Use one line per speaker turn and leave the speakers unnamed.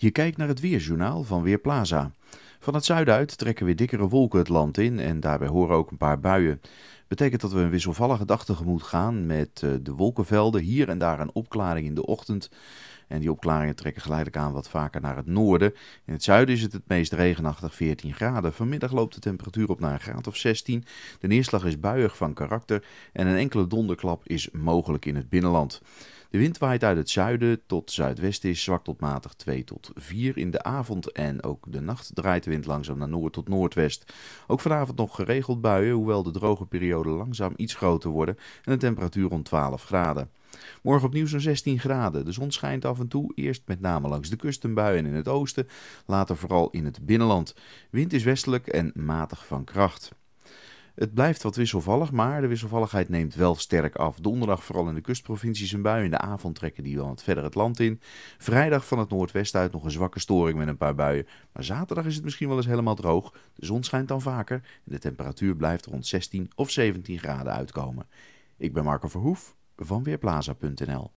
Je kijkt naar het weerjournaal van Weerplaza. Van het zuiden uit trekken weer dikkere wolken het land in en daarbij horen ook een paar buien. Betekent dat we een wisselvallige dag tegemoet gaan met eh, de wolkenvelden, hier en daar een opklaring in de ochtend. En die opklaringen trekken geleidelijk aan wat vaker naar het noorden. In het zuiden is het het meest regenachtig 14 graden. Vanmiddag loopt de temperatuur op naar een graad of 16. De neerslag is buiig van karakter en een enkele donderklap is mogelijk in het binnenland. De wind waait uit het zuiden tot zuidwesten is zwak tot matig 2 tot 4 in de avond en ook de nacht draait de wind langzaam naar noord tot noordwest. Ook vanavond nog geregeld buien, hoewel de droge perioden langzaam iets groter worden en de temperatuur rond 12 graden. Morgen opnieuw zo'n 16 graden. De zon schijnt af en toe, eerst met name langs de kust een bui in het oosten, later vooral in het binnenland. Wind is westelijk en matig van kracht. Het blijft wat wisselvallig, maar de wisselvalligheid neemt wel sterk af. Donderdag vooral in de kustprovincies een bui. In de avond trekken die wel wat verder het land in. Vrijdag van het noordwest uit nog een zwakke storing met een paar buien. Maar zaterdag is het misschien wel eens helemaal droog. De zon schijnt dan vaker en de temperatuur blijft rond 16 of 17 graden uitkomen. Ik ben Marco Verhoef van Weerplaza.nl